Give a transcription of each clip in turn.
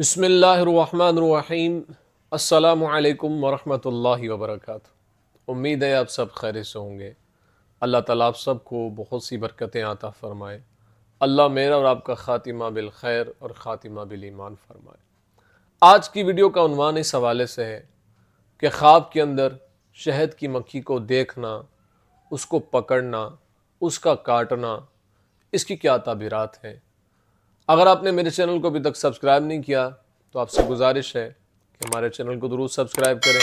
بسم اللہ الرحمن الرحیم السلام علیکم ورحمۃ اللہ وبرکاتہ امید ہے آپ سب خیر سے ہوں گے اللہ تعالیٰ آپ سب کو بہت سی برکتیں عطا فرمائے اللہ میرا اور آپ کا خاتمہ بالخیر اور خاتمہ بالایمان فرمائے آج کی ویڈیو کا عنوان اس حوالے سے ہے کہ خواب کے اندر شہد کی مکھی کو دیکھنا اس کو پکڑنا اس کا کاٹنا اس کی کیا تعبیرات ہیں اگر آپ نے میرے چینل کو ابھی تک سبسکرائب نہیں کیا تو آپ سے گزارش ہے کہ ہمارے چینل کو ضرور سبسکرائب کریں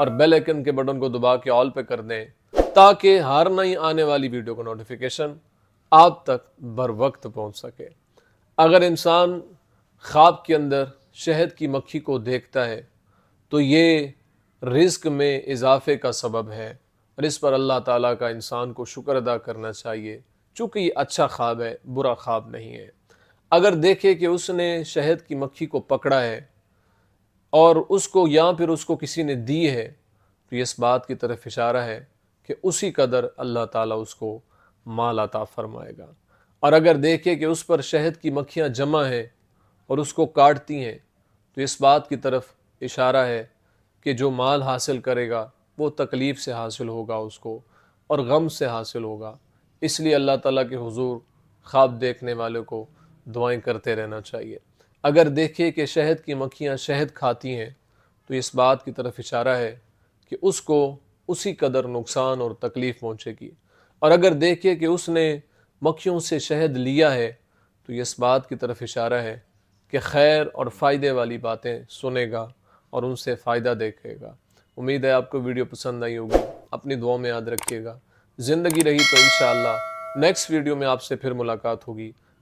اور بیل ایکن کے بٹن کو دبا کے آل پہ کر دیں تاکہ ہر نئی آنے والی ویڈیو کا نوٹیفیکیشن آپ تک بر وقت پہنچ سکے اگر انسان خواب کے اندر شہد کی مکھی کو دیکھتا ہے تو یہ رزق میں اضافے کا سبب ہے اور اس پر اللہ تعالیٰ کا انسان کو شکر ادا کرنا چاہیے چونکہ یہ اچھا خواب ہے برا خواب نہیں ہے اگر دیکھے کہ اس نے شہد کی مکھی کو پکڑا ہے اور اس کو یا پھر اس کو کسی نے دی ہے تو یہ اس بات کی طرف اشارہ ہے کہ اسی قدر اللہ تعالیٰ اس کو مال عطا فرمائے گا اور اگر دیکھے کہ اس پر شہد کی مکھیاں جمع ہیں اور اس کو کاٹتی ہیں تو اس بات کی طرف اشارہ ہے کہ جو مال حاصل کرے گا وہ تکلیف سے حاصل ہوگا اس کو اور غم سے حاصل ہوگا اس لیے اللہ تعالیٰ کے حضور خواب دیکھنے والے کو دعائیں کرتے رہنا چاہیے اگر دیکھے کہ شہد کی مکھیاں شہد کھاتی ہیں تو اس بات کی طرف اشارہ ہے کہ اس کو اسی قدر نقصان اور تکلیف پہنچے گی اور اگر دیکھے کہ اس نے مکھیوں سے شہد لیا ہے تو اس بات کی طرف اشارہ ہے کہ خیر اور فائدے والی باتیں سنے گا اور ان سے فائدہ دیکھے گا امید ہے آپ کو ویڈیو پسند نہیں ہوگی اپنی دعاؤں میں یاد رکھیے گا زندگی رہی تو انشاءاللہ نیکس نیکسٹ ویڈیو میں آپ سے پھر ملاقات ہوگی